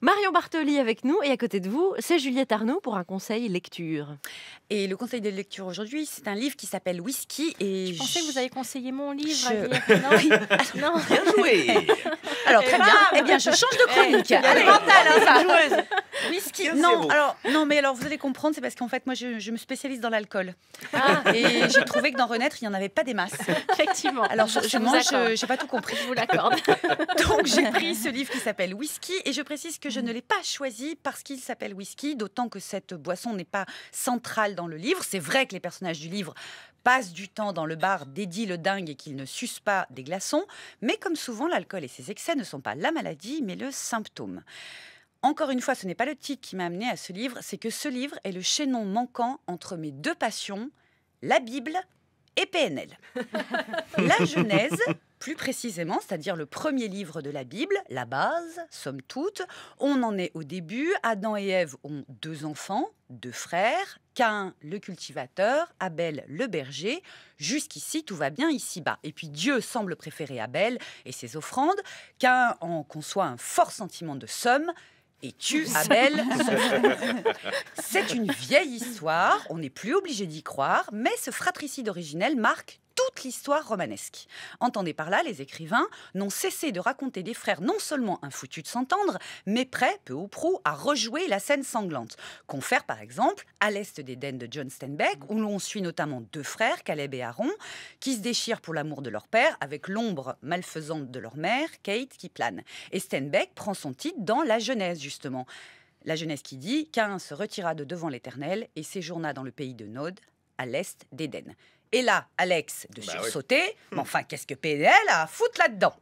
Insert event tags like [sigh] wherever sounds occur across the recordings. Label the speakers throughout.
Speaker 1: Marion Bartoli avec nous et à côté de vous, c'est Juliette Arnaud pour un conseil lecture. Et le conseil de lecture aujourd'hui, c'est un livre qui s'appelle Whisky. Et je, pensais que vous avez conseillé mon livre. [laughs] Ah, ah, bien joué. [laughs] Alors très eh bien. Ben, eh bien, je change de eh, chronique. Allez, hein, ça. Whisky. Non, alors, non, mais alors vous allez comprendre, c'est parce qu'en fait, moi, je, me spécialise dans l'alcool. Ah. Et j'ai trouvé que dans Renaître, il n'y en avait pas des masses. Effectivement. Alors, je, je euh, j'ai pas tout compris. Je vous l'accorde. [laughs] Donc, j'ai pris ce livre qui s'appelle Whisky. Et je précise que je ne l'ai pas choisi parce qu'il s'appelle Whisky, d'autant que cette boisson n'est pas centrale dans le livre. C'est vrai que les personnages du livre passent du temps dans le bar dédié le dingue et qu'il ne suce pas des glaçons, mais comme souvent l'alcool et ses excès ne sont pas la maladie mais le symptôme. Encore une fois, ce n'est pas le titre qui m'a amené à ce livre, c'est que ce livre est le chaînon manquant entre mes deux passions, la Bible et PNL. [laughs] la Genèse, plus précisément, c'est-à-dire le premier livre de la Bible, la base, somme toute. On en est au début. Adam et Ève ont deux enfants, deux frères, Cain le cultivateur, Abel le berger. Jusqu'ici, tout va bien ici-bas. Et puis Dieu semble préférer Abel et ses offrandes. Cain en conçoit un fort sentiment de somme et tu, Abel. C'est une vieille histoire, on n'est plus obligé d'y croire, mais ce fratricide originel marque toute l'histoire romanesque. Entendez par là, les écrivains n'ont cessé de raconter des frères non seulement un foutu de s'entendre, mais prêts, peu ou prou, à rejouer la scène sanglante. Confère par exemple à l'est d'Éden de John Steinbeck, où l'on suit notamment deux frères, Caleb et Aaron, qui se déchirent pour l'amour de leur père, avec l'ombre malfaisante de leur mère, Kate, qui plane. Et Steinbeck prend son titre dans La Genèse, justement. La Genèse qui dit Cain se retira de devant l'Éternel et séjourna dans le pays de Nod, à l'est d'Éden. Et là, Alex, de bah sursauter, mais mm. enfin, qu'est-ce que PNL a à foutre là-dedans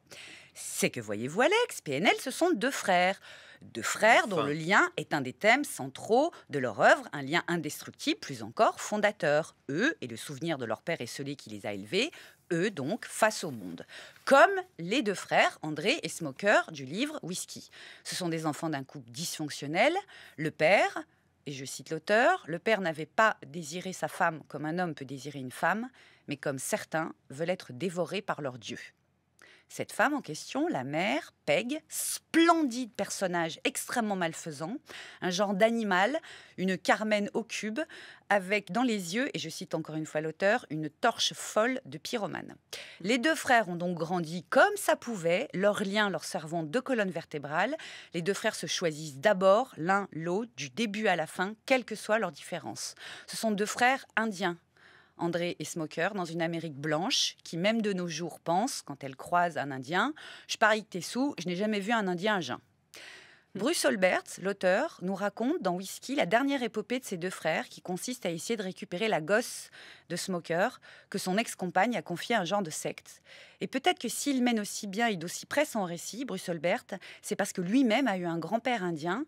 Speaker 1: C'est que, voyez-vous, Alex, PNL, ce sont deux frères. Deux frères dont le lien est un des thèmes centraux de leur œuvre, un lien indestructible, plus encore fondateur. Eux, et le souvenir de leur père et celui qui les a élevés, eux donc face au monde, comme les deux frères André et Smoker du livre Whisky. Ce sont des enfants d'un couple dysfonctionnel, le père, et je cite l'auteur, le père n'avait pas désiré sa femme comme un homme peut désirer une femme, mais comme certains veulent être dévorés par leur Dieu. Cette femme en question, la mère, Peg, splendide personnage extrêmement malfaisant, un genre d'animal, une Carmen au cube, avec dans les yeux, et je cite encore une fois l'auteur, une torche folle de pyromane. Les deux frères ont donc grandi comme ça pouvait, leur lien leur servant de colonne vertébrale. Les deux frères se choisissent d'abord l'un l'autre, du début à la fin, quelle que soit leur différence. Ce sont deux frères indiens, André et Smoker, dans une Amérique blanche qui, même de nos jours, pense, quand elle croise un Indien, je parie que t'es sous, je n'ai jamais vu un Indien à jeun. Bruce Olbert, l'auteur, nous raconte dans Whisky la dernière épopée de ses deux frères qui consiste à essayer de récupérer la gosse de Smoker que son ex-compagne a confié à un genre de secte. Et peut-être que s'il mène aussi bien et d'aussi près son récit, Bruce Holberts, c'est parce que lui-même a eu un grand-père indien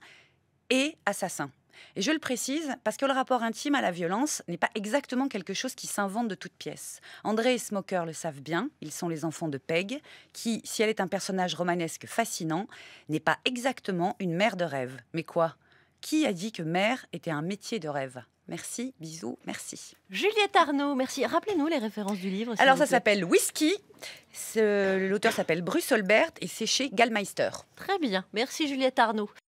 Speaker 1: et assassin. Et je le précise parce que le rapport intime à la violence n'est pas exactement quelque chose qui s'invente de toute pièce. André et Smoker le savent bien, ils sont les enfants de Peg, qui, si elle est un personnage romanesque fascinant, n'est pas exactement une mère de rêve. Mais quoi Qui a dit que mère était un métier de rêve Merci, bisous, merci. Juliette Arnaud, merci. Rappelez-nous les références du livre. Alors ça s'appelle Whisky. L'auteur s'appelle Bruce Holbert et c'est chez Gallmeister. Très bien, merci Juliette Arnaud.